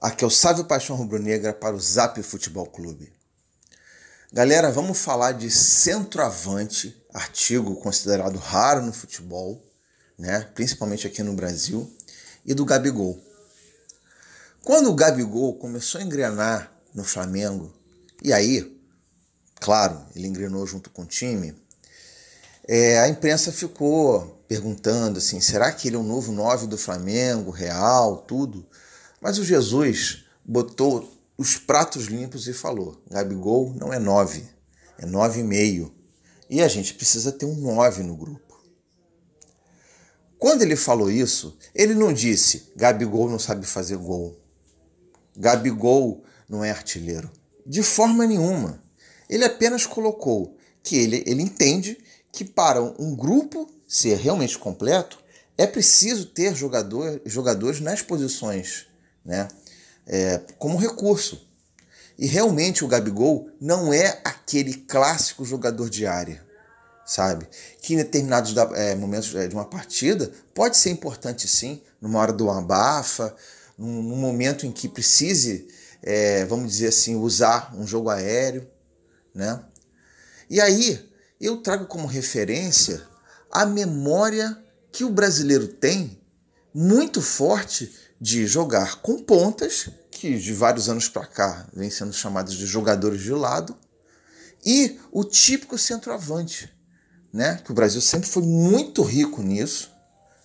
Aqui é o Sávio Paixão Rubro-Negra para o Zap Futebol Clube. Galera, vamos falar de centroavante, artigo considerado raro no futebol, né? principalmente aqui no Brasil, e do Gabigol. Quando o Gabigol começou a engrenar no Flamengo, e aí, claro, ele engrenou junto com o time, é, a imprensa ficou perguntando assim, será que ele é o um novo 9 do Flamengo, Real, tudo? Mas o Jesus botou os pratos limpos e falou: Gabigol não é nove, é nove e meio. E a gente precisa ter um nove no grupo. Quando ele falou isso, ele não disse: Gabigol não sabe fazer gol. Gabigol não é artilheiro. De forma nenhuma. Ele apenas colocou que ele, ele entende que para um grupo ser realmente completo, é preciso ter jogador, jogadores nas posições né? É, como recurso. E realmente o Gabigol não é aquele clássico jogador de área, sabe? Que em determinados é, momentos é, de uma partida pode ser importante sim, numa hora do abafa, num, num momento em que precise, é, vamos dizer assim, usar um jogo aéreo, né? E aí eu trago como referência a memória que o brasileiro tem muito forte de jogar com pontas, que de vários anos para cá vem sendo chamados de jogadores de lado, e o típico centroavante, né? Que o Brasil sempre foi muito rico nisso,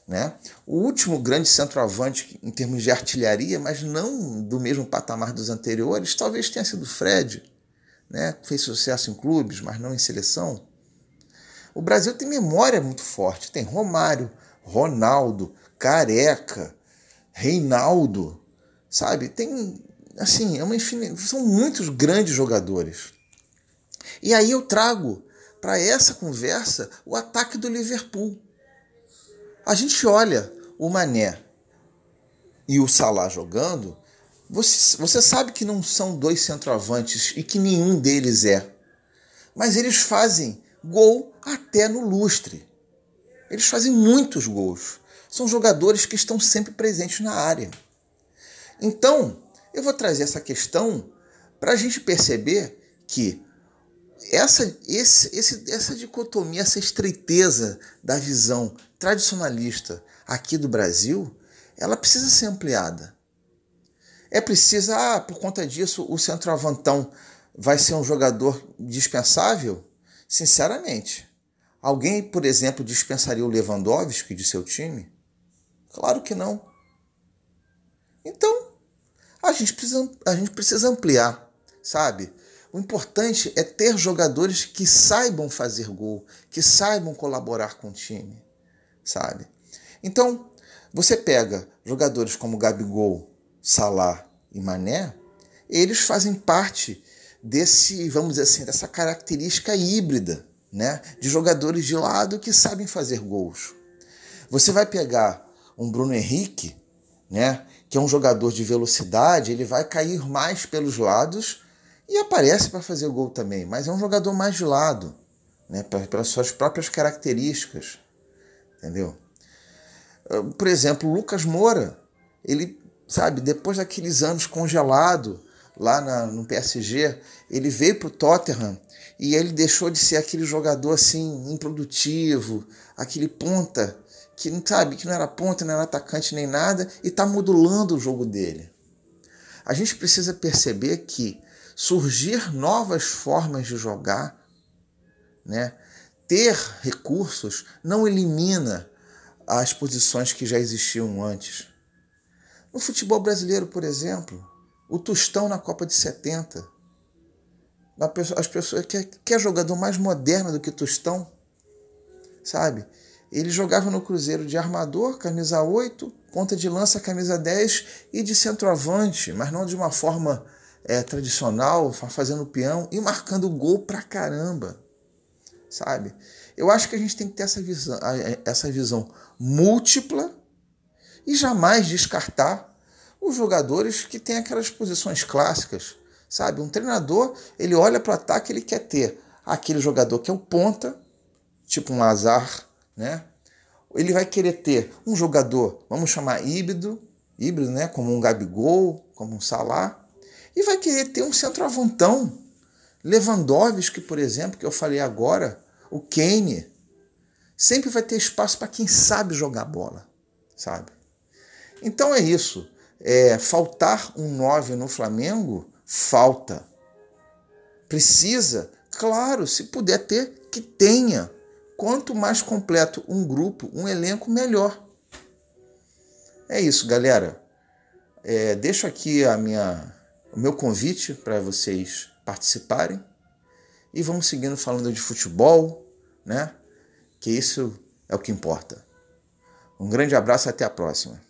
né? O último grande centroavante em termos de artilharia, mas não do mesmo patamar dos anteriores, talvez tenha sido o Fred, né? Fez sucesso em clubes, mas não em seleção. O Brasil tem memória muito forte, tem Romário, Ronaldo, Careca, Reinaldo, sabe? Tem, assim, é uma infinita, são muitos grandes jogadores. E aí eu trago para essa conversa o ataque do Liverpool. A gente olha o Mané e o Salah jogando, você, você sabe que não são dois centroavantes e que nenhum deles é. Mas eles fazem gol até no lustre. Eles fazem muitos gols são jogadores que estão sempre presentes na área. Então, eu vou trazer essa questão para a gente perceber que essa, esse, esse, essa dicotomia, essa estreiteza da visão tradicionalista aqui do Brasil, ela precisa ser ampliada. É preciso, ah, por conta disso, o centroavantão vai ser um jogador dispensável? Sinceramente, alguém, por exemplo, dispensaria o Lewandowski de seu time? Claro que não. Então, a gente precisa, a gente precisa ampliar, sabe? O importante é ter jogadores que saibam fazer gol, que saibam colaborar com o time, sabe? Então, você pega jogadores como Gabigol, Salah e Mané, eles fazem parte desse, vamos dizer assim, dessa característica híbrida, né, de jogadores de lado que sabem fazer gols. Você vai pegar um Bruno Henrique, né, que é um jogador de velocidade, ele vai cair mais pelos lados e aparece para fazer gol também, mas é um jogador mais de lado, né, pelas suas próprias características, entendeu? Ah, por exemplo, Lucas Moura, ele, sabe, depois daqueles anos congelado lá na, no PSG, ele veio para o Tottenham e ele deixou de ser aquele jogador assim improdutivo, aquele ponta que não sabe, que não era ponta, não era atacante nem nada, e está modulando o jogo dele. A gente precisa perceber que surgir novas formas de jogar, né? ter recursos, não elimina as posições que já existiam antes. No futebol brasileiro, por exemplo, o Tostão na Copa de 70. As pessoas quer, quer jogador mais moderno do que Tostão, sabe? Ele jogava no Cruzeiro de armador, camisa 8, ponta de lança, camisa 10 e de centroavante, mas não de uma forma é, tradicional, fazendo peão e marcando gol pra caramba, sabe? Eu acho que a gente tem que ter essa visão, eh, essa visão múltipla e jamais descartar os jogadores que têm aquelas posições clássicas, sabe? Um treinador, ele olha para o ataque, ele quer ter aquele jogador que é o ponta, tipo um Azar né? Ele vai querer ter um jogador, vamos chamar híbrido, híbrido, né? Como um Gabigol, como um Salá, e vai querer ter um centroavantão, Lewandowski, por exemplo, que eu falei agora, o Kane, sempre vai ter espaço para quem sabe jogar bola, sabe? Então é isso. É, faltar um 9 no Flamengo, falta. Precisa, claro, se puder ter, que tenha. Quanto mais completo um grupo, um elenco, melhor. É isso, galera. É, deixo aqui a minha, o meu convite para vocês participarem e vamos seguindo falando de futebol, né? Que isso é o que importa. Um grande abraço e até a próxima.